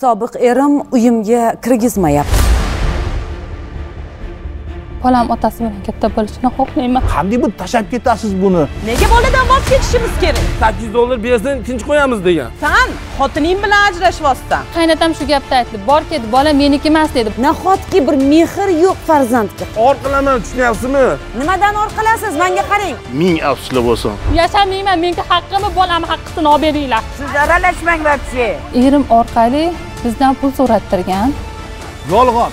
sobiq erim uyimga kirgizmayapti bolam otasi bilan katta bo'lishini xohlayman qanday bir tashlab ketasiz buni nega boladan voz kechishimiz kerak sakkiz yuz dollar bersin tinch qo'yamiz degan san xotining bilan ajrashyapsan qaynatam shu gapni aytdi bor ket bola meniki emas dedi nahotki bir mehr yo'q farzandga or tushunyapsizmi nimadan orqalasiz manga qarang ming afsuslar bo'lsin yashamayman menga haqqimi bolam haqqisini olib beringlar siz aralashmang вообще erim orqali bizdan pul so'rattirgan yolg'on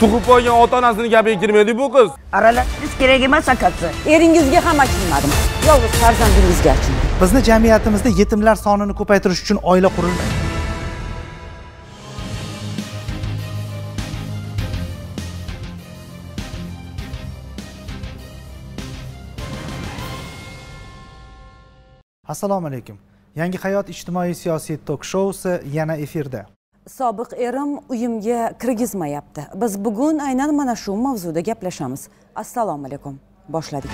Tuhup qo'ygan ota onasini gapiga kirmaydi bu qiz aralashingiz kerak emas akasi eringizga ham achinmadim yolg'iz farzandingizga achindim bizni jamiyatimizda yetimlar sonini ko'paytirish uchun oila qurilmaydi assalomu alaykum yangi hayot ijtimoiy siyosiy tok shousi yana efirda sobiq erim uyimga kirgizmayapti biz bugun aynan mana shu mavzuda gaplashamiz assalomu alaykum boshladik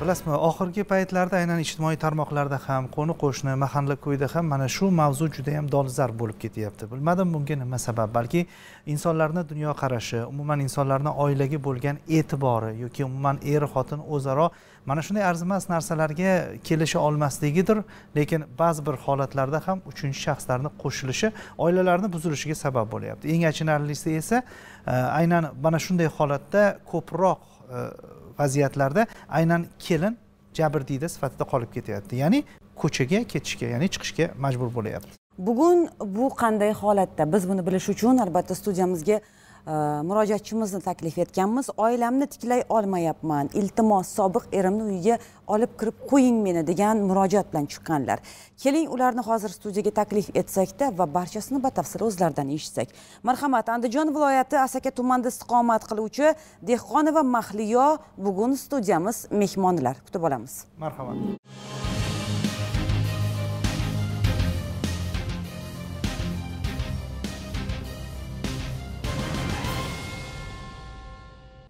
bilasizmi oxirgi paytlarda aynan ijtimoiy tarmoqlarda ham qo'ni qo'shni mahalla ko'yda ham mana shu mavzu juda yam dolzarb bo'lib ketyapti bilmadim bunga nima sabab balki insonlarni dunyoqarashi umuman insonlarni oilaga bo'lgan e'tibori yoki umuman er xotin o'zaro mana shunday arzimas narsalarga kelisha olmasligidir lekin ba'zi bir holatlarda ham uchinchi shaxslarni qo'shilishi oilalarni buzilishiga sabab bo'lyapti eng achinarlisi esa e, aynan mana shunday holatda ko'proq e, vaziyatlarda aynan kelin jabrdiyda sifatida qolib ketyapti ya'ni ko'chaga ketishga ya'ni chiqishga majbur bo'lyapti bugun bu qanday holatda biz buni bilish uchun albatta studiyamizga murojaatchimizni taklif etganmiz oilamni tiklay olmayapman iltimos sobiq erimni uyiga olib kirib qo'ying meni degan murojaat bilan chiqqanlar keling ularni hozir studiyaga taklif etsakda va barchasini batafsil o'zlaridan eshitsak marhamat andijon viloyati asaka tumanida istiqomat qiluvchi dehqonova mahliyo bugun studiyamiz mehmonlar kutib olamiz marhamat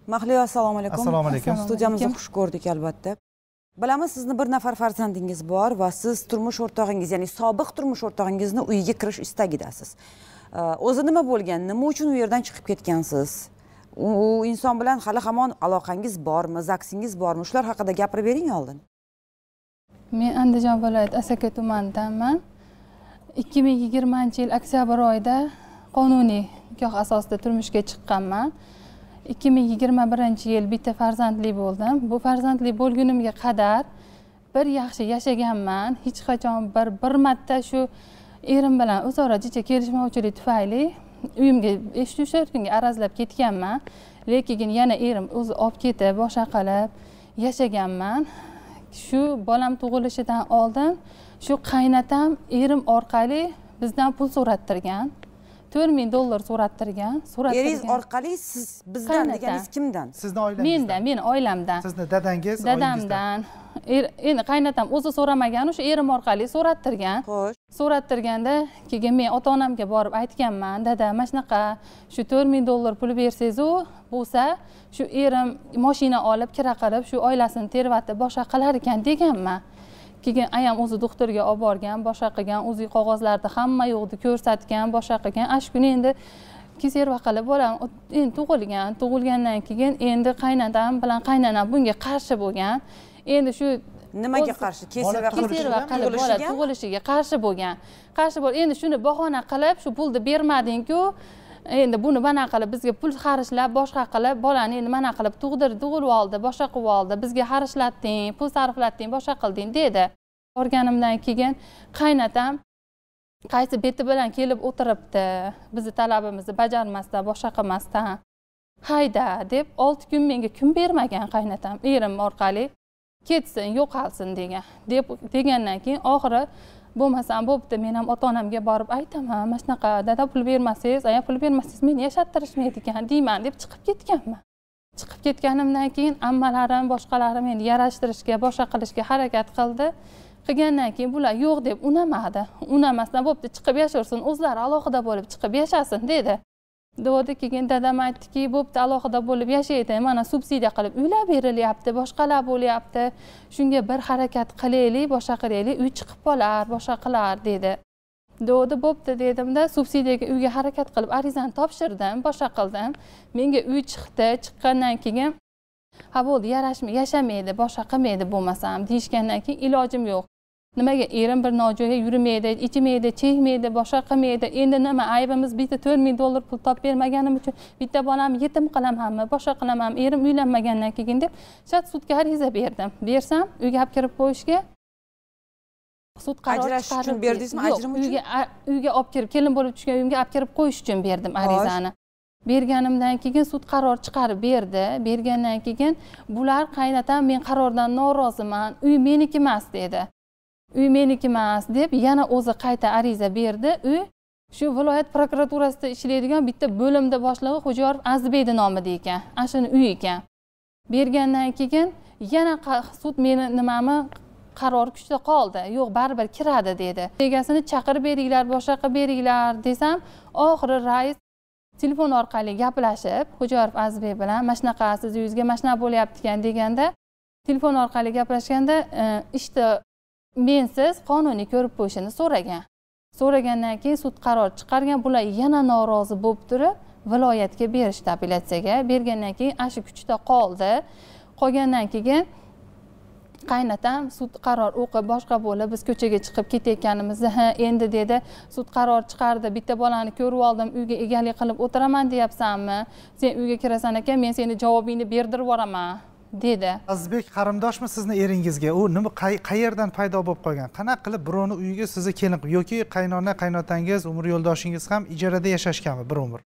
mahliyo assalomu alaykum assalomu alaykum studiyamizga xush ko'rdik albatta bilamiz sizni bir nafar farzandingiz bor va siz turmush o'rtog'ingiz ya'ni sobiq turmush o'rtog'ingizni uyiga kirish istagidasiz o'zi nima bo'lgan nima uchun u yerdan chiqib ketgansiz u inson bilan hali hamon aloqangiz bormi zaksingiz bormi shular haqida gapirib bering oldin men andijon viloyati asaka tumanidanman ikki ming yigirmanchi yil oktyabr oyida qonuniy nikoh asosida turmushga chiqqanman ikki ming yigirma birinchi yil bitta farzandli bo'ldim bu farzandli bo'lgunimga qadar bir yaxshi yashaganman hech qachon bir bir marta shu erim bilan o'zaro jicha kelishmovchilik tufayli uyimga uch to'rt kunga arazlab ketganman lekin yana erim o'zi olib ketib boshqa qilib yashaganman shu bolam tug'ilishidan oldin shu qaynatam erim orqali bizdan pul so'rattirgan to'rt ming dollar so'rattirgan so'rattirgan eringiz orqali siz bizdan deganingiz kimdan sizni oilangizdan mendan meni oilamdan sizni dadangiz dadamdan er, endi qaynatam o'zi so'ramagan o'sha erim orqali so'rattirgan xo'sh so'rattirganda keyin men ota onamga borib aytganman dada mana shunaqa shu to'rt ming dollar pul bersangizu bo'lsa shu erim moshina olib kira qilib shu oilasini tervatib boshqa qilar ekan deganman keyin ayam o'zi doktorga olib borgan boshqa qilgan o'zi qog'ozlarda hamma yo'qni ko'rsatgan boshqa qilgan ana shu kuni endi konserva qilib bolam endi tug'ilgan tug'ilgandan keyin endi qaynatam bilan qaynanam bunga qarshi bo'lgan endi shu nimaga qarshi kesilva qilib bola tug'ilishiga qarshi bo'lgan qarshi bo'lib endi shuni bahona qilib shu pulni bermadingku endi buni mana qilib bizga pul xarishlab boshqa qilib bolani endi mana qilib tug'dirdi tug'ilib oldi boshqa qilib oldi bizga xarishlatding pul sarflatding boshqa qilding dedi borganimdan keyin qaynatam qaysi beti bilan kelib o'tiribdi bizni talabimizni bajarmasdan boshqa qilmasdan hayda deb olti kun menga kun bermagan qaynatam erim orqali ketsin yo'qolsin degan deb degandan keyin oxiri bo'lmasam bo'pti men ham ota onamga borib aytaman mana shunaqa dada pul bermasangiz aya pul bermasangiz meni yashattirishmaydi ekan deyman deb chiqib ketganman chiqib ketganimdan keyin ammalarim boshqalari meni yarashtirishga boshqa qilishga harakat qildi qilgandan keyin bular yo'q deb unamadi unamasdan bo'pti chiqib yashaversin o'zlari alohida bo'lib chiqib yashasin dedi dovda keyin dadam aytdiki bo'pti alohida bo'lib yashaydi mana subsidiya qilib uylar berilyapti boshqalar bo'lyapti shunga bir harakat qilaylik boshqa qilaylik uy chiqib qolar boshqa qilar dedi dovda bo'pti dedimda subsidiyaga uyga harakat qilib arizani topshirdim boshqa qildim menga uy chiqdi chiqqandan keyin ha bo'ldi yarashmi yashamaydi boshqa qilmaydi bo'lmasam deyishgandan keyin ilojim yo'q nimaga erim bir nojo'ya yurmaydi ichmaydi chekmaydi boshqa qilmaydi endi nima aybimiz bitta to'rt ming dollar pul topib bermaganim uchun bitta bolamni yetim qilamanmi boshqa qilamanmi erim uylanmagandan keyin deb shat sudga ariza berdim bersam uyga olib kirib qo'yishga sud qarori ajrashish uchun berdingizmi ajrim uchun uyga uyga olib kirib kelin bo'lib tushgan uyimga olib kirib qo'yish uchun berdim arizani berganimdan keyin sud qaror chiqarib berdi bergandan keyin bular qaynatam men qarordan noroziman uy meniki emas dedi uy meniki emas deb yana o'zi qayta ariza berdi uy shu viloyat prokuraturasida ishlaydigan bitta bo'limda boshlig'i xo'jayorov azizbekni nomida ekan ana shuni uyi ekan bergandan keyin yana sud meni nimami qaror kuchda qoldi yo'q baribir kiradi dedi egasini chaqirib beringlar boshqa qilib beringlar desam oxiri rais telefon orqali gaplashib xo'jayorov azizbek bilan mana shunaqa sizni uyingizga mana shunaqa bo'lyapti ekan deganda telefon orqali gaplashganda e, ishni mensiz qonuniy ko'rib qo'yishini so'ragan so'ragandan keyin sud qaror chiqargan bular yana norozi bo'lib turib viloyatga berishdi apellyatsiyaga bergandan keyin ana shu kuchda qoldi qolgandan keyin qaynatam sud qaror o'qib boshqa bo'lib biz ko'chaga chiqib ketayotganimizda ha endi dedi sud qaror chiqardi bitta bolani ko'rib oldim uyga egalik qilib o'tiraman deyapsanmi sen uyga kirasan ekan men seni javobingni berdirib yuboraman dedi azizbek qarindoshmi sizni eringizga u nima qayerdan paydo bo'lib qolgan qanaqa qilib birovni uyiga sizni kelin yoki qaynona qaynotangiz umr yo'ldoshingiz ham ijarada yashashganmi bir umr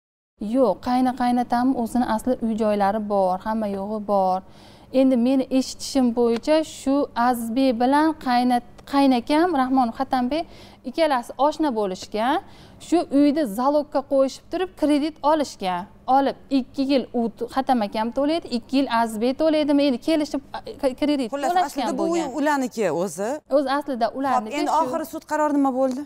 yo'q qayna qaynotam o'zini asli uy joylari bor hamma yo'g'i bor endi meni eshitishim bo'yicha shu azizbek bilan qaynota qaynakam rahmonov xatambek ikkalasi oshna bo'lishgan shu uyni zalogga qo'yishib turib kredit olishgan olib ikki yil u xatam akam to'laydi ikki yil azizbek to'laydimi endi kelishib kredit xullas aslida bu uy ularniki o'zi o'zi aslida ularniki endi oxiri sud qarori nima bo'ldi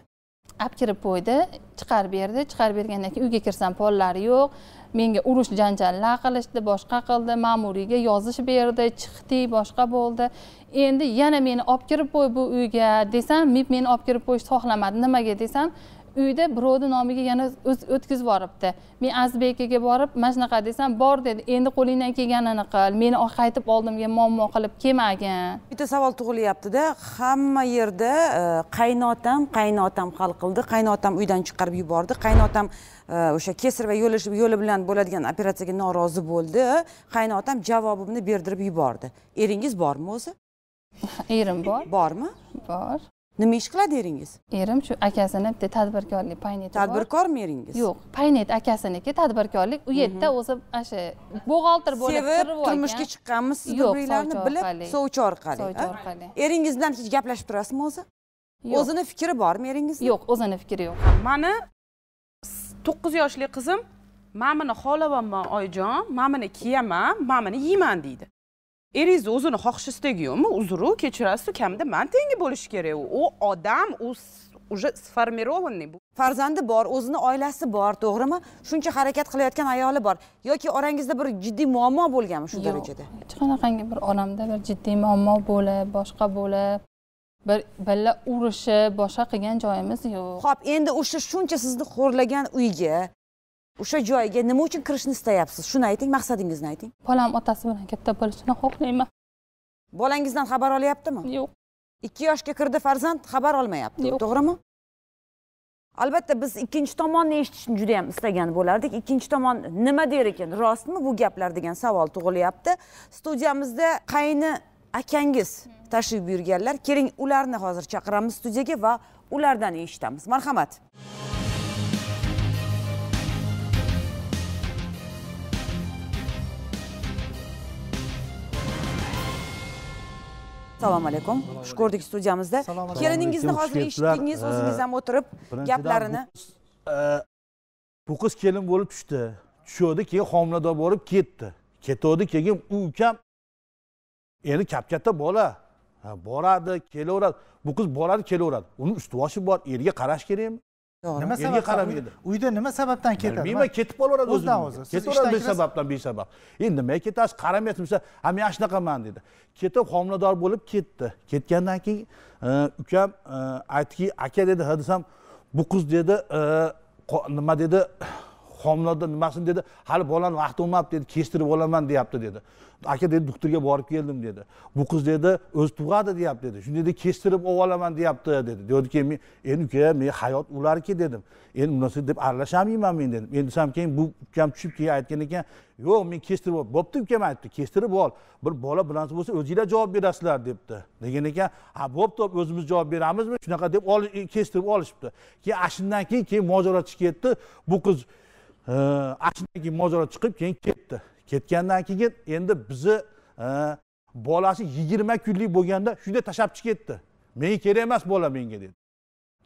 olib kirib qo'ydi chiqarib berdi chiqarib bergandan keyin uyga kirsam pollari yo'q menga urush janjallar qilishdi boshqa qildi ma'muriyga yozish berdi chiqdi boshqa bo'ldi endi yana meni olib kirib qo'y bu uyga desam mib meni olib kirib qo'yishni xohlamadi nimaga desam uyda birovni nomiga yana o'tkazib yuboribdi men azbekiga borib mana shunaqa desam bor dedi endi qo'lingdan kelganini qil meni qaytib oldimga muammo qilib kelmagin bitta savol tug'ilyaptida hamma yerda e, qaynotam qaynotam hal qildi qaynotam uydan chiqarib yubordi qaynotam e, o'sha kesar va yo'lish yo'li bilan bo'ladigan operatsiyaga norozi bo'ldi qaynotam javobimni berdirib yubordi eringiz bormi o'zi erim bor bormi bor nima ish qiladi eringiz erim shu akasini bitta tadbirkorlik payneti tadbirkormi eringiz yo'q paynet akasiniki tadbirkorlik u yerda mhmm. o'zi o'sha buxgalter bo'lib sevib turmushga chiqqanmiz siz yo'q bilib sovchi orqali sovchi orqali eringiz bilan hech gaplashib turasizmi o'zi o'zini fikri bormi eringizni yo'q o'zini fikri yo'q mani to'qqiz yoshli qizim mamini xolavaman oyijon mamini kiyaman mamini yeyman deydi eringizni o'zini xohish istagiyumi uzru kechirasizu kamida man tengi bo'lishi kerak u odam u уже сформированный farzandi bor o'zini oilasi bor to'g'rimi shuncha harakat qilayotgan ayoli bor yoki orangizda bir jiddiy muammo bo'lganmi shu darajada hech qanaqangi bir onamda bir jiddiy muammo bo'lib boshqa bo'lib bir balla urishib boshqa qilgan joyimiz yo'q ho'p endi o'sha shuncha sizni xo'rlagan uyga o'sha joyga nima uchun kirishni istayapsiz shuni ayting maqsadingizni ayting bolam otasi bilan katta bo'lishini xohlayman bolangizdan xabar olyaptimi yo'q ikki yoshga kirdi farzand xabar olmayapti to'g'rimi albatta biz ikkinchi tomonni eshitishni juda ham istagan bo'lardik ikkinchi tomon nima der ekan rostmi bu gaplar degan savol tug'ilyapti studiyamizda qayni akangiz tashrif buyurganlar keling ularni hozir chaqiramiz studiyaga va ulardan eshitamiz marhamat assalomu alaykum xush ko'rdik studiyamizda keliningizni hozir eshitdingiz o'zingiz ham o'tirib gaplarini bu qiz e, kelin bo'lib tushdi tushuvdi keyin homilador bo'lib ketdi ketuvdi keyin u ukam endi kap katta bola boradi kelaveradi bu qiz boradi kelaveradi uni usti boshi bor eriga qarash kerakmi to'g'ri nima qarab edi uyda nima sababdan ketadi bilmayman ketib qolaveradi o'zidan o'zi ketaveradi bir sabab endi nimaga ketasiz qaramayapsiz desa ha men ana shunaqaman dedi ketib homilador bo'lib ketdi ketgandan keyin e, ukam e, aytdiki aka dedi ha desam bu qiz dedi e, nima dedi homilador nimasini dedi hali bolani vaqti bo'lmabdi dedi kechtirib olaman deyapti dedi aka dedi doktorga borib keldim dedi bu qiz dedi o'zi tug'adi deyapti dedi shunda dedi kechtirib olib olaman deyapti dedi keyin men endi uka men hayot ularki dedim endi bunarsa deb aralashamayman men dedim endi desam keyin bu ukam tushib keyin aytgan ekan yo'q men kestirib ol bo'pti ukam aytdi kestirib ol bir bola bir narsa bo'lsa o'zinglar javob berasizlar debdi degan ekan ha bo'pti o'zimiz javob beramizmi shunaqa deb kestirib olishibdi keyin ana shundan keyin keyin mojaro chiqib ketdi bu qiz achindan keyin mojaro chiqib keyin ketdi ketgandan keyin endi bizni e, bolasi yigirma kunlik bo'lganda shunday tashlab chiqib ketdi menga kerak emas bola menga dedi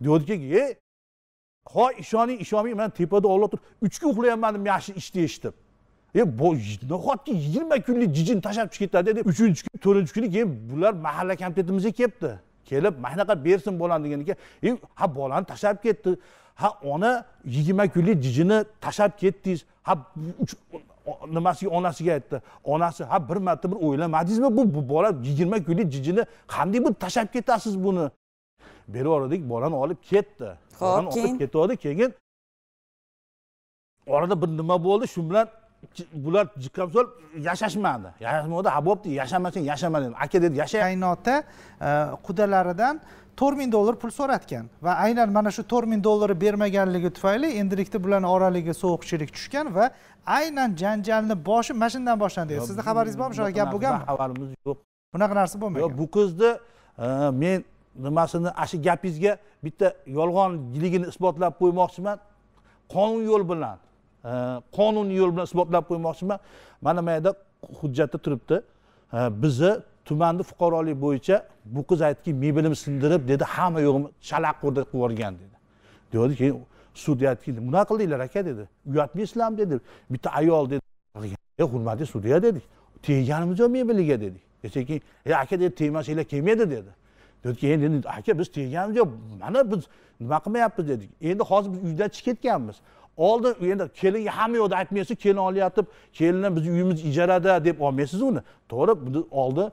deyodiki e ho ishoning ishonmang man tepada olloh turib uch kun uxlayapman men shu ishni eshitib e nahotki yigirma kunlik jijini tashlab chiqib ketadi deb uchinchi kun to'rtinchi kuni keyin bular mahalla komitetimizga kelibdi kelib mana shunaqa bersin bolani deganda keyin ha bolani tashlab ketdi ha ona yigirma kunlik jijini tashlab ketdingiz ha nimasiga onasiga aytdi onasi ha bir marta bir o'ylamadingizmi bu bola yigirma kunlik jijini qanday bu tashlab ketasiz buni berib bolani olib ketdi bolani olib ketdi keyin orada bir nima bo'ldi shu bilan bular jikkam solib yashashmadi yashashmadi ha bo'pti yashamasang yashama dedi aka dedi yasha qaynota e, qudalaridan to'rt ming dollar pul so'ratgan va aynan mana shu to'rt ming dollarni bermaganligi tufayli endilikda bularni oraliga sovuqchilik tushgan va aynan janjalni boshi mana shundan boshlandi sizni xabaringiz bormi shunaqa gap bo'lganmi xabarimiz yo'q bunaqa narsa bo'lmagan yo'q bu qizni e, men nimasini ana shu gapingizga bitta yolg'onligini isbotlab qo'ymoqchiman qonun yo'l bilan qonuniy yo'l bilan isbotlab qo'ymoqchiman mana bu yerda hujjatda turibdi bizni tumanni fuqarolik bo'yicha bu qiz aytdiki mebelim sindirib dedi hamma yo'g'imni chalaq qurdi qilib yuborgan dedi deyapti keyin sudya aytdiki bunaqa qildinglar aka dedi uyatmaysizlarmi dedi bitta ayol dedi e hurmatli sudya dedik tegganimiz yo'q mebeliga dedik desa keyin e aka dedi tegmasanglar kelmaydi dedi dedi endi aka biz tegganimiz yo'q mana biz nima qilmayapmiz dedik endi hozir biz uydan chiqib ketganmiz oldi endi kelinga hamma yoqda aytmaysizu kelin olyotib kelinni bizni uyimiz ijarada deb olmaysiz uni to'g'ri oldi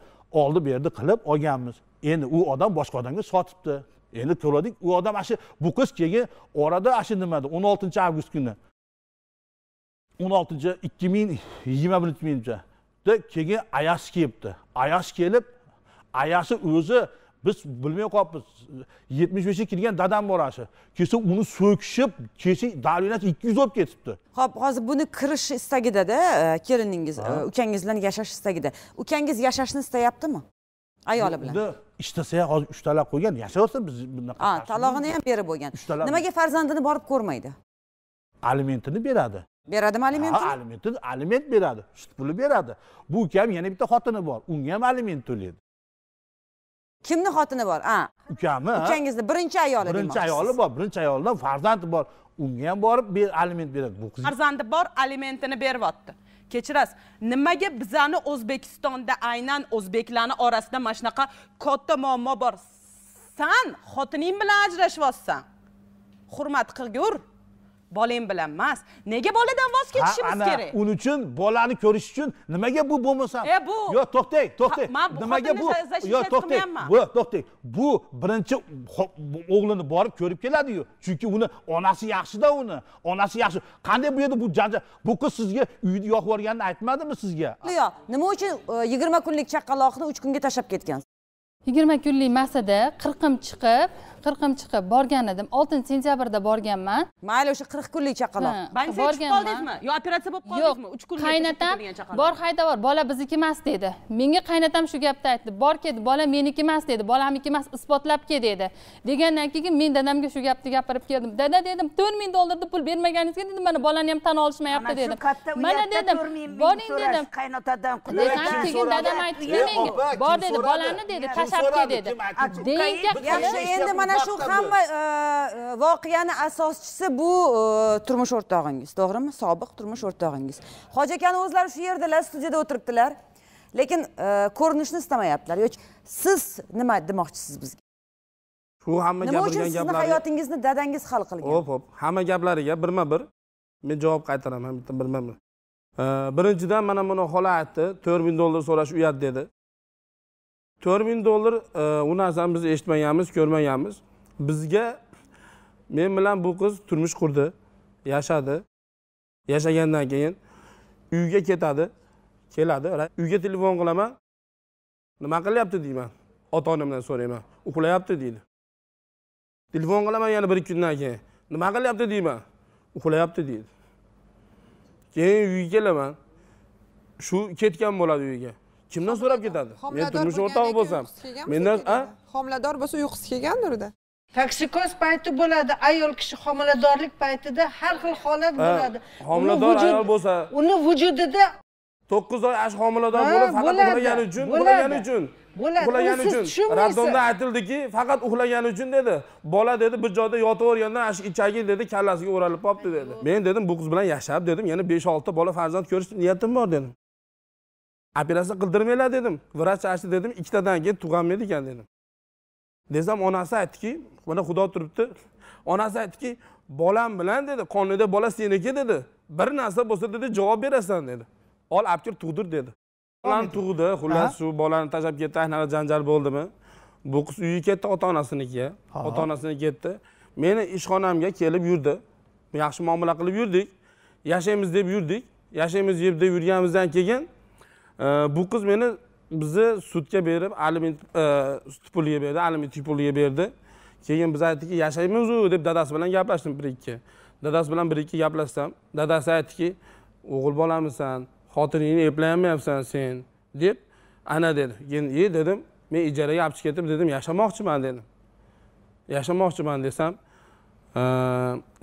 oldi berdi qilib olganmiz endi u odam boshqa odamga sotibdi endi to'ladik u odam ana shu bu qiz keyin orada ana shu nimada o'n oltinchi avgust kuni o'n oltinchi ikki ming yigirma birinchi menimcha keyin ayasi kelibdi ayasi kelib ayasi o'zi biz bilmay qolibmiz yetmish beshga kirgan dadam bor shu kecha uni so'kishib kecha davlinasi ikki yuz bo'lib ketibdi ho'p hozir buni kirish istagidada e, keliningiz e, ukangiz bilan yashash istagida ukangiz yashashni istayaptimi ayoli bilan ishlasa ham hozir uch taloq qo'ygan yashaversin biz bunaqa talog'ini ham berib bo'lgan nimaga farzandini borib ko'rmaydi alimentini beradi beradimi alimentini alimentini aliment beradi sut puli beradi bu ukam yana bitta xotini bor unga ham aliment to'laydi kimni xotini bor a ukami ukangizni birinchi ayoli birinchi ayoli bor birinchi ayolidan farzandi bor unga ham borib aliment beradi bu qiz farzandi bor alimentini beryapti kechirasiz nimaga bizani o'zbekistonda aynan o'zbeklarni orasida mana shunaqa katta muammo bor san xotining bilan ajrashyapsan hurmat qilgur bolang bilan emas nega boladan voz kechishimiz kerak uning uchun bolani ko'rish uchun nimaga bu bo'lmasam e bu yo'q to'xtang to'xtang nimaga bu yo'q to'xtang bu to'xtang bu birinchi o'g'lini borib ko'rib keladiyu chunki uni onasi yaxshida uni onasi yaxshi qanday bu yerda bu janjal bu qiz sizga uyni yoqib yuborganini aytmadimi sizga yo'q nima uchun e, yigirma kunlik chaqqaloqni uch kunga tashlab ketgan yigirma kunlik masada qirqim chiqib qirqim chiqib borgan edim oltinchi sentyabrda borganman mayli o'sha qirq kunlik chaqaloq больницаga tushib qoldingizmi yo operatsiya bo'lib qoldingizmi uch kunlik qaynatam bor bor bola bizniki emas dedi menga qaynatam shu gapni aytdi bor ket bola meniki emas dedi bolamniki emas isbotlab kel dedi degandan keyin men dadamga shu gapni gapirib keldim dada dedim to'rt ming dollarni pul bermaganingizga dedim mana bolani ham tan olishmayapti dedim mana dedim boring dedim qaynotadan keyin dadam aytdiki menga bor dedi bolani dedi tashlab kel dedi yaxshi endi mana mana shu hamma e, e, voqeani asoschisi bu e, turmush o'rtog'ingiz to'g'rimi sobiq turmush o'rtog'ingiz hoji akani o'zlari shu yerdalar studiyada o'tiribdilar lekin ko'rinishni istamayaptilar yoki siz nima demoqchisiz bizga shu hamma nima uchun sizni hayotingizni dadangiz hal qilgan hop hop hamma gaplariga birma bir men javob qaytaraman bitta birma bir birinchidan mana buni xola aytdi to'rt ming dollar so'rash uyat dedi to'rt ming dollar e, u narsani biz eshitmaganmiz ko'rmaganmiz bizga men bilan bu qiz turmush qurdi yashadi yashagandan keyin uyga ketadi keladi uyga telefon qilaman nima qilyapti deyman ota onamdan so'rayman uxlayapti deydi telefon qilaman yana bir ikki kundan keyin nima qilyapti deyman uxlayapti deydi keyin uyga kelaman shu ketgan bo'ladi uyga kimdan so'rab ketadi men turmush o'rtog'i bo'lsam mendan a homilador bo'lsa uyqusi kelgandirda toksikoz payti bo'ladi ayol kishi homiladorlik paytida har xil holat bo'ladi homilador ayol bo'lsa uni vujudida to'qqiz oy ash homilador bo'lib faqat uxlagani uchun uxlagani uchun bo'ladi uxlagani uchun raddonda aytildiki faqat uxlagani uchun dedi bola dedi bir joyda yotib ana shu ichagi dedi kallasiga o'ralib qolibdi dedi men dedim bu qiz bilan yashab dedim yana besh olti bola farzand ko'rish niyatim bor dedim operatsiya qildirmanglar dedim vrach aytdi dedim ikkitadan keyin tug'olmaydi ekan dedim desam onasi aytdiki mana xudo turibdi onasi aytdiki bolam bilan dedi qonida bola seniki dedi bir narsa bo'lsa dedi javob berasan dedi ol olib kel tug'dir dedi bolani tug'di xullas shu bolani tashlab ketdi anaqa janjal bo'ldimi bu qiz uyiga ketdi ota onasinikiga ota onasiniki ketdi meni ishxonamga kelib yurdi yaxshi muomala qilib yurdik yashaymiz deb yurdik yashaymiz deb yurganimizdan keyin bu qiz meni bizni sudga berib aliment sut puliga berdi aliment puliga berdi keyin biz aytdikki yashaymizu deb dadasi bilan gaplashdim bir ikki dadasi bilan bir ikki gaplashsam dadasi aytdiki o'g'il bolamisan xotiningni eplayolmayapsan sen deb ana dedi keyin e dedim men ijaraga olib chiqib ketib dedim yashamoqchiman dedim yashamoqchiman desam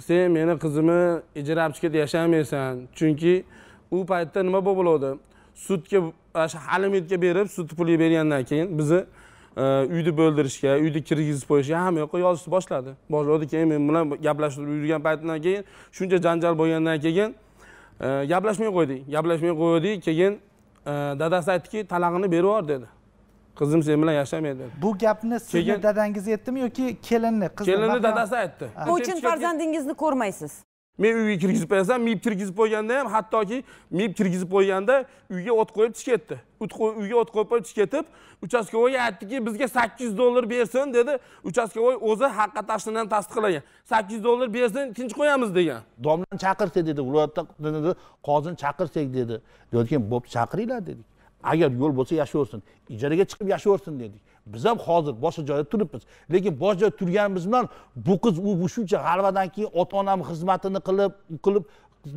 sen meni qizimni ijara olib chiqib yashamaysan chunki u paytda nima bo'lgandi bo'ladi sudga shu alimentga berib sudni puliga bergandan keyin bizni e, uyni bo'ldirishga uyni kirgizib qo'yishga hamma yoqqa yozishni boshladi boshladi keyin men bilan gaplashib yurgan paytimdan keyin shuncha janjal bo'lgandan keyin e, gaplashmay qo'ydik gaplashmay qo'ydik keyin e, dadasi aytdiki talog'ini berib yubor dedi qizim sen bilan yashamaydi bu gapni sizni dadangiz aytdimi yoki kelinni qizni kelinni dadasi aytdi bu uchun farzandingizni ko'rmaysiz men uyga kirgizib berasan miyib kirgizib qo'yganda ham hattoki miyib kirgizib qo'yganda uyga o't qo'yib tish ketdi uyga o't qo'yib qo'yib tish ketib uchastkovoy aytdiki bizga sakkiz yuz dollar bersin dedi uchastkovoy o'zi haqqa tashlagan tasdiqlagan sakkiz yuz dollar bersin tinch qo'yamiz degan domlani chaqirsak dedi viloyatda qozini chaqirsak dedi keyin bo'pti chaqiringlar dedik agar yo'l bo'lsa yashaversin ijaraga chiqib yashaversin dedik biz ham hozir boshqa joyda turibmiz lekin boshqa joyda turganimiz bilan bu qiz u shuncha g'alvadan keyin ota onam xizmatini qilib qilib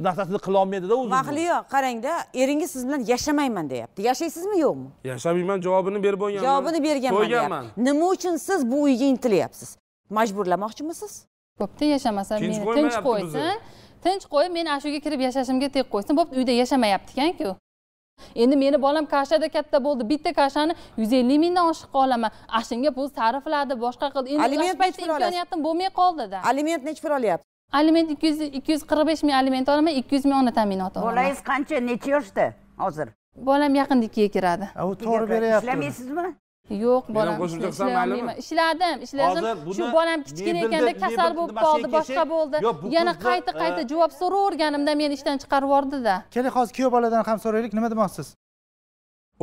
narsasini qilolmaydida o'zi mahliyo qarangda eringiz siz bilan yashamayman deyapti yashaysizmi yo'qmi yashamayman javobini berib olganman javobini berganman nima uchun siz bu uyga intilyapsiz majburlamoqchimisiz bo'pti yashamasa meni tinch qo'ysin tinch qo'yib meni ana shu uyga kirib yashashimga tegib qo'ysin bo'pti uyda yashamayapti ekanku endi meni bolam kashada katta bo'ldi bitta kashani yuz ellik mingdan oshiqqa olaman Ashinga pul sarfladi boshqa qildi endi aliment nechi imkoniyatim bo'lmay qoldida aliment nechi pul olyapti aliment ikki yuz ikki yuz qirq besh ming aliment olaman ikki yuz ming ona ta'minot olaman bolangiz qancha necha yoshda hozir bolam yaqinda ikkiga kiradi to'g'ri beryapti ishlamaysizmi yo'q boram qo'shimcha qilsam maylimi ishladim ishladim shu bolam kichkina ekanda kasal bo'lib qoldi boshqa bo'ldi yana qayta qayta javob so'raverganimda meni ishdan chiqarib yubordida keling hozir kuyov boladan ham so'raylik nima demoqchisiz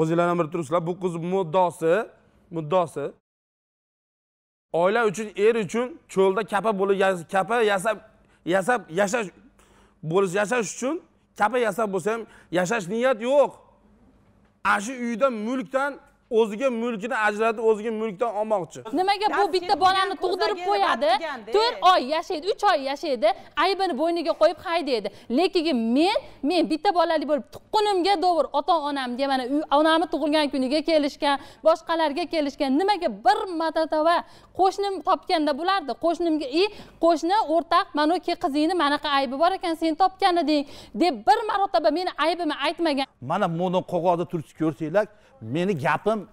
o'zinglar ham bilib turibsizlar bu qiz muddosi muddosi oila uchun er uchun cho'lda kapa bo'lib kapa yasab yasab yashash bo'lish yashash uchun kapa yasab bo'lsa ham yashash niyat yo'q ana shu uydan mulkdan o'ziga mulkini ajratib o'ziga mulkdan olmoqchi nimaga bu bitta bolani tug'dirib qo'yadi to'rt oy yashaydi uch oy yashaydi aybini bo'yniga qo'yib haydaydi lekin men men bitta bolali bo'lib tuqqunimga dovur ota onamga mana onamni tug'ilgan kuniga kelishgan boshqalarga kelishgan nimaga bir martatava qo'shnim topganda bo'lardi qo'shnimga i qo'shni o'rtaq mana u qizingni manaqa aybi bor ekan sen topgan eding deb bir marotaba meni aybimni aytmagan mana buni qog'ozda turib ko'rsanglar meni gapim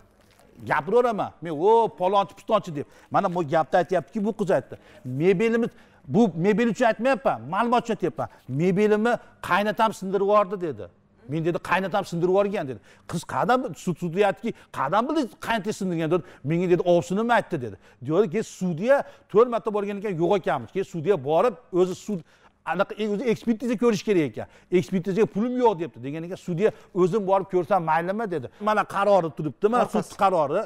gapiraveraman men o palonchi pistonchi deb mana bu gapni aytyaptiki bu qiz aytdi mebelimiz bu mebel uchun aytmayapman ma'lumot uchun aytyapman mebelimni qaynatam sindirib yubordi dedi men dedi qaynatam sindirib yuborgan dedi qiz qayerdan sudya aytdiki qayerdan bildingiz qaynatang sindirgan dedi menga dedi ovsinim aytdi dedi deyapti keyin sudya to'rt marta borgan ekan yo'q ekanmiz keyin sudya borib o'zi sud anaqa e, o'zi ekspertiza ko'rish kerak ekan ekspertizaga pulim yo'q debdi degan ekan sudya o'zim borib ko'rsam maylimi dedi mana qarori turibdi mana sud qarori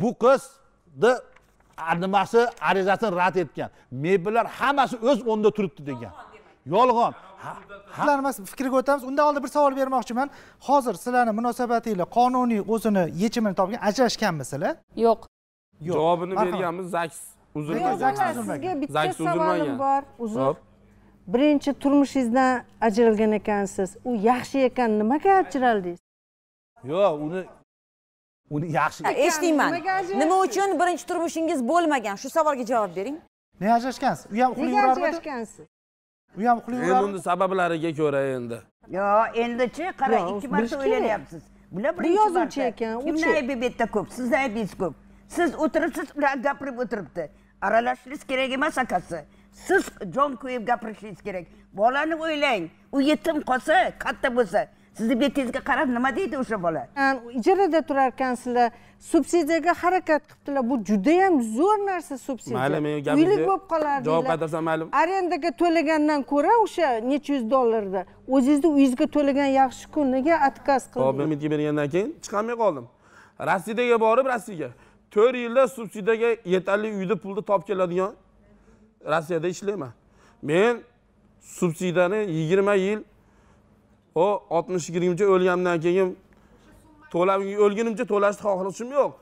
bu qizni nimasi arizasini rad etgan mebellar hammasi o'z o'rnida turibdi degan yolg'on sizlarni fikriga o'tamiz undan oldin bir savol bermoqchiman hozir sizlarni munosabatinglar qonuniy o'zini yechimini topgan ajrashganmisizlar yo'q yo'q javobini berganmiz zaks uzilmagan sizga bitta savolim bor uzr birinchi turmushingizdan ajralgan ekansiz u yaxshi ekan nimaga ajraldingiz yo'q uni uni yaxshi eshitmayman nima uchun birinchi turmushingiz bo'lmagan shu savolga javob bering nega ajrashgansiz u ham uxlayverarmidi nega ajrashgansiz u ham uxlayverarmidi endi uni sabablariga ko'ra endi yo'q endichi qarang ikki marta o'ylanyapsiz bular birinchi yozuvchi ekan kimni aybi bu yerda ko'p sizni aybingiz ko'p siz o'tiribsiz ular gapirib o'tiribdi aralashishingiz kerak emas akasi siz jon qo'yib gapirishingiz kerak bolani o'ylang u yetim qolsa katta bo'lsa sizni betingizga qarab nima deydi o'sha bola ijarada turar ekansizlar subsidiyaga harakat qilibdilar bu judayam zo'r narsa subsidiya mayli men gapingizga uylik bo'lib qolardi javob qaytarsam mayli arendaga to'lagandan ko'ra o'sha necha yuz dollarni o'zingizni uyingizga to'lagan yaxshi nega отказ qildingiz hop limitga bergandan keyin chiqolmay qoldim rossiyadaga borib rossiyaga to'rt yilda subsidiyaga yetarli uyni pulni topib keladigan rossiyada ishlayman men subsidiyani yigirma yil o oltmish yigirmacha o'lganimdan keyin to'lab o'lgunimcha to'lashni xohlashim yo'q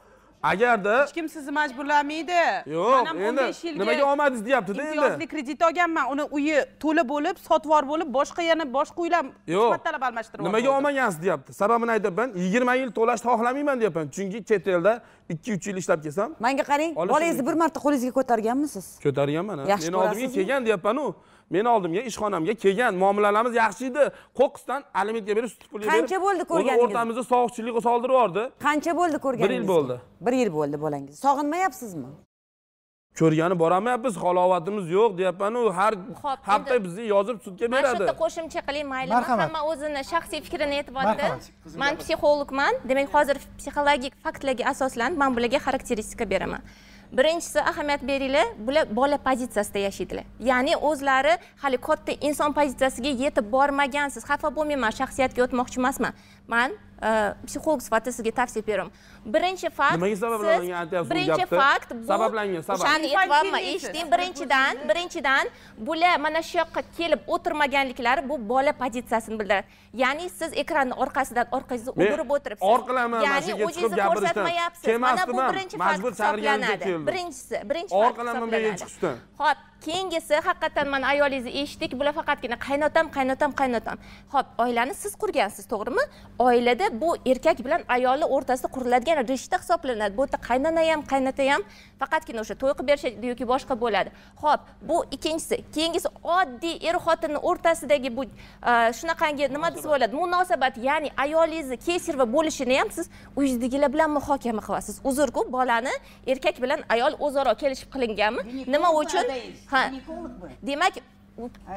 agarda hech kim sizni majburlamaydi yo'q endi nimaga olmadingiz deyaptida endi imtiyozli kredit olganman uni uyi to'la bo'lib sotvor bo'lib boshqa yana boshqa uylar xizmat talab almashtirib nimaga olmagansiz deyapti sababini 20 yigirma yil to'lashni xohlamayman deyapman chunki chet elda ikki uch yil ishlab kelsam manga qarang bolangizni bir marta qo'lingizga ko'targanmisiz ko'targanman meni oldimga kelgan deyapmanu meni oldimga ishxonamga kelgan muomalalarimiz yaxshi edi qo'qqisdan alimentga berib sut puliga berib qancha bo'ldi ko'rganingiz o'rtamizda sovuqchilik soldirib yubordi qancha bo'ldi ko'rganingiz bir yil bo'ldi bir yil bo'ldi bolangiz sog'inmayapsizmi ko'rgani boramayapmiz halovatimiz yo'q deyapmanu har hafta bizni yozib sudga beradi mana shu yerda qo'shimcha qilay maylimi hamma o'zini shaxsiy fikrini aytyapti man psixologman demak hozir psixologik faktlarga asoslanib man bularga xarakteristika beraman birinchisi ahamiyat beringlar bular bola pozitsiyasida yashaydilar ya'ni o'zlari hali katta inson pozitsiyasiga yetib bormagansiz xafa bo'lmang shaxsiyatga o'tmoqchi emasman man psixolog sifatida sizga tavsiya beraman birinchi fakt nimaga sabablangan aytyapsiz birinchi fakt bu sabablangan sabab o'shani aytyapman eshiting birinchidan birinchidan bular mana shu yoqqa kelib o'tirmaganliklari bu bola pozitsiyasini bildiradi ya'ni siz ekranni orqasidan orqangizni o'girib o'tiribsiz orqalaman ya'ni o'zingizni ko'rsatmayapsiz mana bu birinchi fakt hisoblanadi birinchisi birinchi orqalaman men chiqishdan ho'p keyingisi haqiqatdan mana ayolingizni eshitdik bular faqatgina qaynotam qaynotam qaynotam ho'p oilani siz qurgansiz to'g'rimi oilada bu erkak bilan ayolni o'rtasida quriladigan rishta hisoblanadi bu yerda qaynona ham qaynota ham faqatgina o'sha to'y qilib berishadi yoki boshqa bo'ladi ho'p bu ikkinchisi keyingisi oddiy er xotinni o'rtasidagi bu e, shunaqangi nima desa bo'ladi munosabat ya'ni ayolingizni keserovi bo'lishini ham siz uyingizdagilar bilan muhokama qilasiz uzrku bolani erkak bilan ayol o'zaro kelishib qilinganmi nima uchun ha demak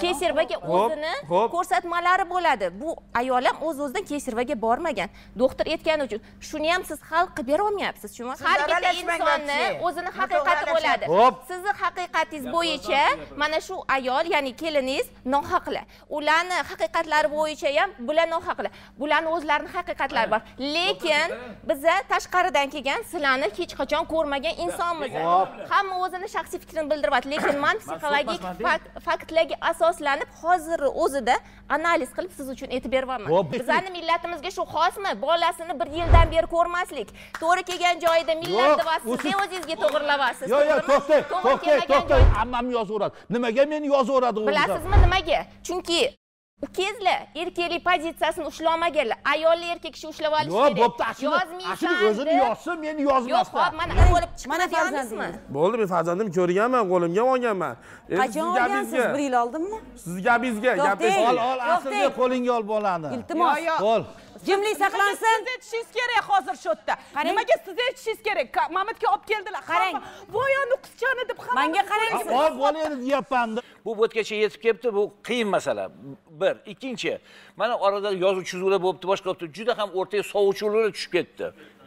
kesirvaga o'zini ko'rsatmalari bo'ladi bu ayol ham o'z o'zidan kesirvaga bormagan doktor aytgani uchun shuni ham siz hal qilib berolmayapsiz Chunki har bitta insonni o'zini haqiqati bo'ladi sizni haqiqatingiz bo'yicha mana shu ayol ya'ni keliningiz nohaqlar ularni haqiqatlari bo'yicha ham bular nohaqlar bularni o'zlarini haqiqatlari bor lekin biza tashqaridan kelgan sizlarni hech qachon ko'rmagan insonmiz hamma o'zini shaxsiy fikrini bildiryapti lekin man psixologik faktlarga nimaga asoslanib hozirni o'zida analiz qilib siz uchun aytib beryapman bizani millatimizga shu xosmi bolasini bir yildan beri ko'rmaslik to'g'ri kelgan joyida millat deb o'zingizga to'g'irlavasiz yo'q yo'q to'xtang to'xtang to'xtang ammam yozaveradi nimaga men yozaveradi bilasizmi nimaga chunki ukezlar erkaklik pozitsiyasini ushlolmaganlar ayolni erkak kishi ushlab olish kerak yo'q bo'pti yozmaysan o'zini yozsa, men yozmasman yo'q hop mana chiqdi. mana farzandimmi bo'ldi men farzandim ko'rganman qo'limga olganman qachon olgansiz bir yil oldimmi? Sizga bizga gapingiz ol ol aslida qo'lingga ol bolani iltimos ol jimlik saqlansin siz aytishingiz kerak hozir shu yerda nimaga siz aytishingiz kerak mamitga olib keldilar qarang voyani qizchani deb hamma Menga qarang olib oladi deyapmanda bu bo'tkacha yetib kelibdi bu qiyin masala bir ikkinchi mana orada yozuv chizuvlar bo'libdi boshqa bo'libdi juda ham o'rtaga sovuvchilar tushib ketdi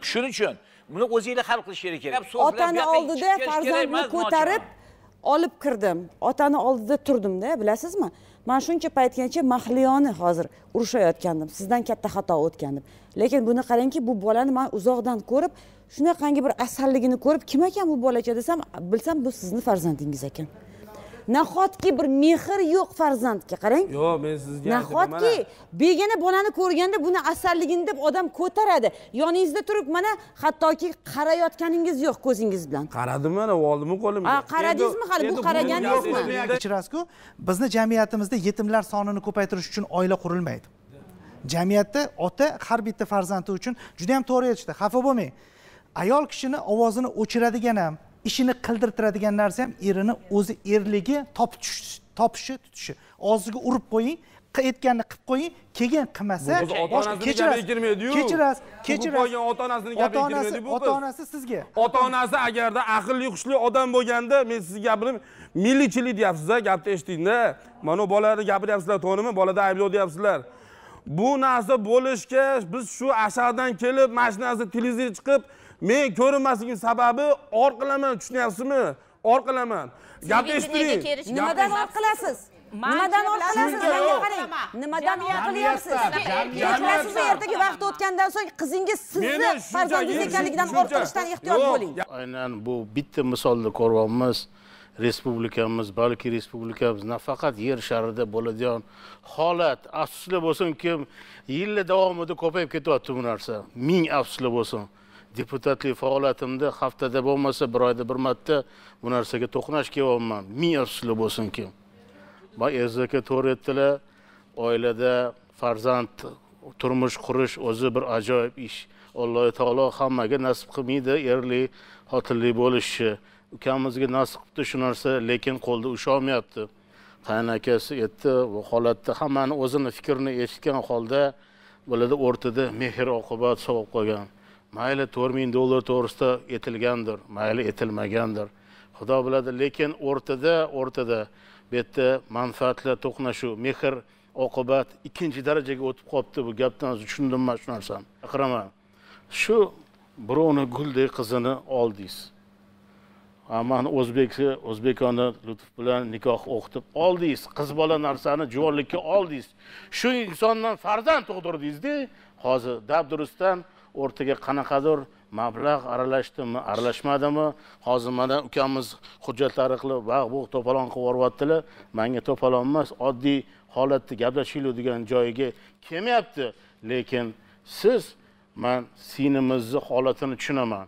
shuning uchun buni o'zinglar hal qilish kerak otani oldida farzandni ko'tarib olib kirdim otani oldida turdim-da, bilasizmi man shuncha paytgacha mahliyoni hozir urushayotgandim sizdan katta xato deb lekin buni qarangki bu bolani man uzoqdan ko'rib shunaqangi bir asalligini ko'rib kim ekan bu bolacha desam bilsam bu sizni farzandingiz ekan nahotki bir mehr yo'q farzandga qarang yo'q men sizga nahotki begona bolani ko'rganda buni asalligini deb odam ko'taradi yoningizda turib mana hattoki qarayotganingiz yo'q ko'zingiz bilan qaradim mana oldimu qo'limga qaradingizmi hali bu qaragan yo'qmi kechirasiz-ku bizni jamiyatimizda yetimlar sonini ko'paytirish uchun oila qurilmaydi jamiyatda ota har bitta farzandi uchun juda yam to'g'ri yetishdi xafa bo'lmang ayol kishini ovozini o'chiradigan ham ishini qildirtiradigan narsa ham erini o'zi erligi topishi tutishi og'ziga urib qo'ying aytganini qilib qo'ying keyin qilmasa boshqa kechirasiz kechirasiz kechirasiz ota onasini ota onasi ota onasi sizga ota onasi agarda aqlli hushli odam bo'lganda men sizni gapini millichilik deyapsiz gapni eshitingda mana bu bolani gapiryapsizlar to'g'rimi bolada ayblov deyapsizlar bu narsa bo'lishga biz shu ashardan kelib mana shu narsa televizor chiqib men ko'rinmasligim sababi orqalaman tushunyapsizmi orqalaman gap eshitiring nimadan orqalasiz nimadan orqalasiz menga qarang nimadan or qilyapsiz ertaga vaqt o'tgandan so'ng qizingiz sizni farzandingiz ekanligidan orqilishdan ehtiyot bo'ling aynan bu bitta misolni ko'ryapmiz respublikamiz balki respublikamiz nafaqat yer sharida bo'ladigan holat afsuslar bo'lsinki yillar davomida ko'payib ketyapti bu narsa ming afsuslar bo'lsin deputatlik faoliyatimda haftada bo'lmasa bir oyda bir marta bu narsaga to'qnash kelyapman ming afsuslar bo'lsinki man rzk to'g'ri aytdilar oilada farzand turmush qurish o'zi bir ajoyib ish alloh taolo hammaga nasib qilmaydi erli xotinli bo'lishni ukamizga nasib qilibdi shu narsa lekin qo'lda usholmayapti qayin akasi aytdi bu holatda hammani o'zini fikrini eshitgan holda bo'ladi o'rtada mehr oqibat sovib qolgan mayli to'rt ming dollar to'g'risida etilgandir mayli etilmagandir xudo biladi lekin o'rtada o'rtada bu yerda manfaatlar to'qnashuv mehr oqibat ikkinchi darajaga o'tib qolibdi bu gapdan tushundim man shu narsani chaqiraman shu birovni guldek qizini oldingiz mani o'zbekni o'zbekona lutf bilan nikoh o'qitib oldingiz qiz bola narsani juvonlikka oldingiz shu insondan farzand tug'dirdingizda hozir dabdurustdan o'rtaga qanaqadir mablag' aralashdimi aralashmadimi hozir mana ukamiz hujjatlari qilib vag' bug' to'polon qilib yuboryaptilar manga to'polon emas oddiy holatda gaplashaylik degan joyiga kelmayapti lekin siz man sinimizni holatini tushunaman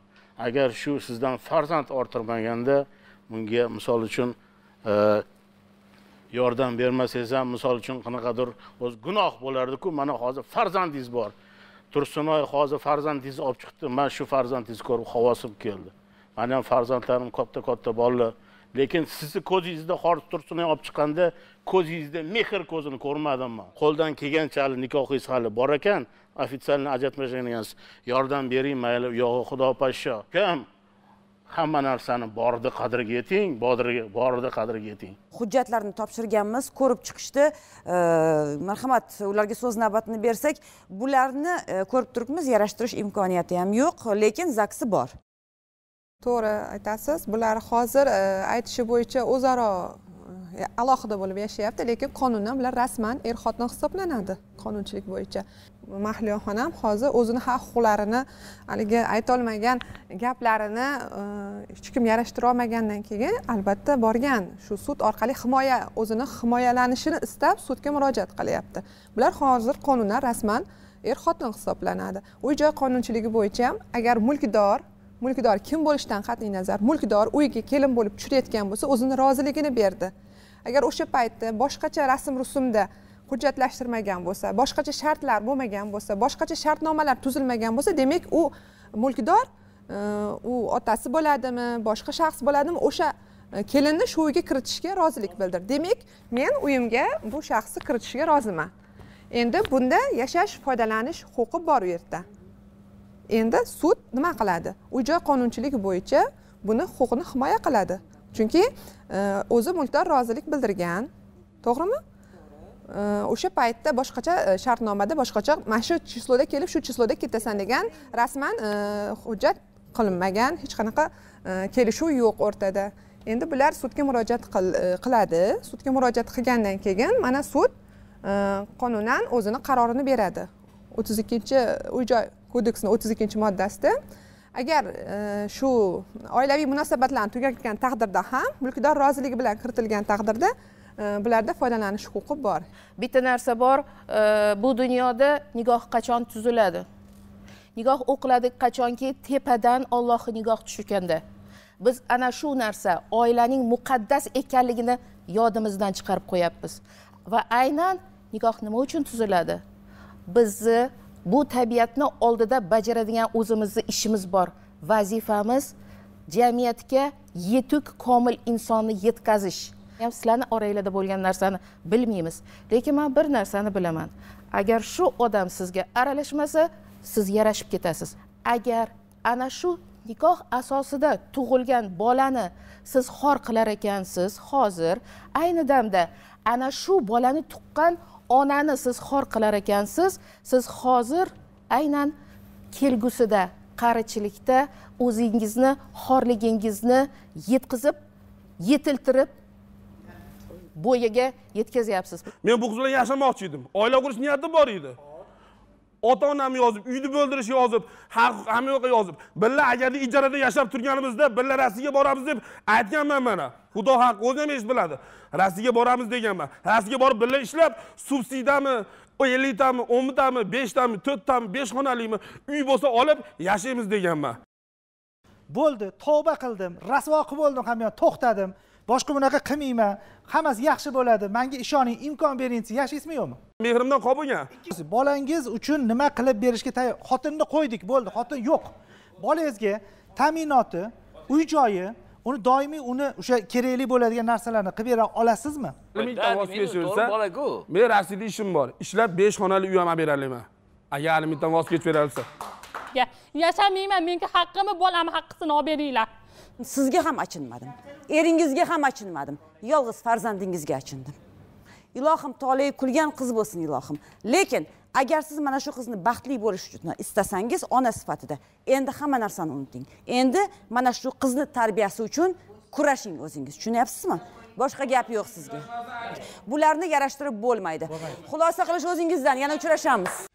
agar shu sizdan farzand orttirmaganda bunga misol uchun e, yordam bermasangiz ham misol uchun qanaqadir o'zi gunoh bo'lardiku mana hozir farzandingiz bor tursunoy hozir farzandingizni olib chiqdi man shu farzandingizni ko'rib havosim keldi mani ham farzandlarim katta katta bolalar lekin sizni ko'zingizda xorij tursunoy olib chiqqanda ko'zingizda mehr ko'zini ko'rmadim man qo'ldan kelgancha hali nikohingiz hali bor ekan официально ajratmagan yordam bering mayli u yog'i xudo poshsho ukam hamma narsani bordi qadriga yeting bordi qadriga yeting hujjatlarni topshirganmiz ko'rib chiqishdi marhamat ularga so'z navbatini bersak bularni e, ko'rib turibmiz yarashtirish imkoniyati ham yo'q lekin zaksi bor to'g'ri aytasiz bular hozir e, aytishi bo'yicha o'zaro alohida bo'lib yashayapti lekin qonundan bular rasman er xotin hisoblanadi qonunchilik bo'yicha mahliyoxonam hozir o'zini haq huquqlarini haligi aytolmagan gaplarini e, hech kim yarashtira olmagandan keyin albatta borgan shu sud orqali himoya o'zini himoyalanishini istab sudga murojaat qilyapti bular hozir qonundan rasman er xotin hisoblanadi uy joy qonunchiligi bo'yicha ham agar mulkdor mulkdor kim bo'lishidan qat'iy nazar mulkdor uyga kelin bo'lib tushirayotgan bo'lsa o'zini roziligini berdi agar o'sha paytda boshqacha rasm rusumda hujjatlashtirmagan bo'lsa boshqacha shartlar bo'lmagan bo'lsa boshqacha shartnomalar tuzilmagan bo'lsa demak u mulkdor e, u otasi bo'ladimi boshqa shaxs bo'ladimi o'sha e, kelinni shu uyga kiritishga rozilik bildir demak men uyimga bu shaxsni kiritishga roziman endi bunda yashash foydalanish huquqi bor u yerda endi sud nima qiladi uy joy qonunchiligi bo'yicha buni huquqni himoya qiladi chunki e, o'zi mulkdor rozilik bildirgan to'g'rimi e, o'sha paytda boshqacha e, shartnomada boshqacha mana shu числоda kelib shu числоda ketasan degan rasman hujjat qilinmagan hech qanaqa kelishuv yo'q o'rtada endi bular sudga murojaat qiladi sudga murojaat qilgandan keyin mana sud qonunan o'zini qarorini beradi o'ttiz ikkinchi uy joy kodeksini o'ttiz ikkinchi moddasida agar e, shu oilaviy munosabatlarni tugatgan taqdirda ham mulkdor roziligi bilan kiritilgan taqdirda e, bularda foydalanish huquqi bor bitta narsa bor e, bu dunyoda nigoh qachon tuziladi nigoh o'qiladi qachonki tepadan ollohni nigoh tushganda biz ana shu narsa oilaning muqaddas ekanligini yodimizdan chiqarib qo'yapmiz va aynan nigoh nima uchun tuziladi bizni bu tabiatni oldida bajaradigan o'zimizni ishimiz bor vazifamiz jamiyatga yetuk komil insonni yetkazish ham sizlarni oranglarda bo'lgan narsani bilmaymiz lekin man bir narsani bilaman agar shu odam sizga aralashmasa siz yarashib ketasiz agar ana shu nikoh asosida tug'ilgan bolani siz xor qilar ekansiz hozir ayni damda ana shu bolani tuqqan onani siz xor qilar ekansiz siz hozir aynan kelgusida qarichilikda o'zingizni xorligingizni yetkazib yetiltirib bo'yiga yetkazyapsiz men bu qiz bilan yashamoqchi edim oila qurish niyatim bor edi ota onam yozib uyni bo'ldirish yozib hamma yoqqa yozib birga agarda ijarada yashab turganimizda birga rossiyaga boramiz deb aytganman mana xudo haqqi eshitib biladi rossiyaga boramiz deganman rossiyaga borib birga ishlab subsidiyami elliktami o'nbitami beshtami to'rttami besh xonalikmi uy bo'lsa olib yashaymiz deganman bo'ldi tavba qildim rasvo qilib bo'ldim ham yo to'xtadim boshqa bunaqa qilmayman hammasi yaxshi bo'ladi manga ishoning imkon bering desa yashaysizmi yo'qmi mehrimdan bo'lgan bolangiz uchun nima qilib berishga tayyor xotinni qo'ydik bo'ldi xotin yo'q bolangizga ta'minoti uy joyi uni doimiy uni o'sha kerakli bo'ladigan narsalarni qilib bera olasizmi mingta voz kechaversa men rasmiy ishim bor ishlab besh xonali uy ham olib berolmayman agar alimentdan voz kechib berolsa yashamayman menga haqqimi bolamni haqqisini olib beringlar sizga ham achinmadim eringizga ham achinmadim yolg'iz farzandingizga achindim ilohim tolei kulgan qiz bo'lsin ilohim lekin agar siz mana shu qizni baxtli bo'lish uchun istasangiz ona sifatida endi hamma narsani unuting endi mana shu qizni tarbiyasi uchun kurashing o'zingiz tushunyapsizmi boshqa gap yo'q sizga bularni yarashtirib bo'lmaydi xulosa qilish o'zingizdan yana uchrashamiz